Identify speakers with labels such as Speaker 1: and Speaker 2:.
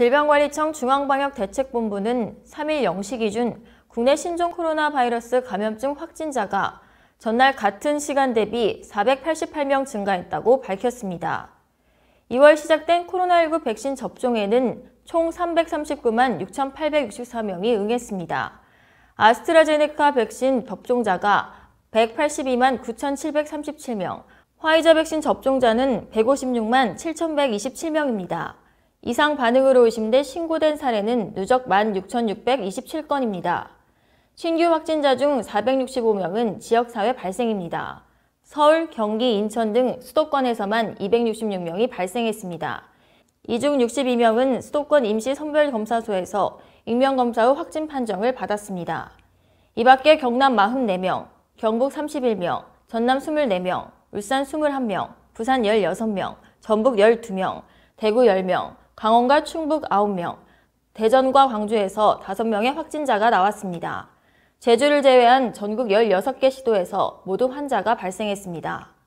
Speaker 1: 질병관리청 중앙방역대책본부는 3일 0시 기준 국내 신종 코로나 바이러스 감염증 확진자가 전날 같은 시간 대비 488명 증가했다고 밝혔습니다. 2월 시작된 코로나19 백신 접종에는 총 339만 6,864명이 응했습니다. 아스트라제네카 백신 접종자가 182만 9,737명, 화이자 백신 접종자는 156만 7,127명입니다. 이상 반응으로 의심돼 신고된 사례는 누적 16,627건입니다. 신규 확진자 중 465명은 지역사회 발생입니다. 서울, 경기, 인천 등 수도권에서만 266명이 발생했습니다. 이 중 62명은 수도권 임시선별검사소에서 익명검사 후 확진 판정을 받았습니다. 이 밖에 경남 44명, 경북 31명, 전남 24명, 울산 21명, 부산 16명, 전북 12명, 대구 10명, 강원과 충북 9명, 대전과 광주에서 5명의 확진자가 나왔습니다. 제주를 제외한 전국 16개 시도에서 모두 환자가 발생했습니다.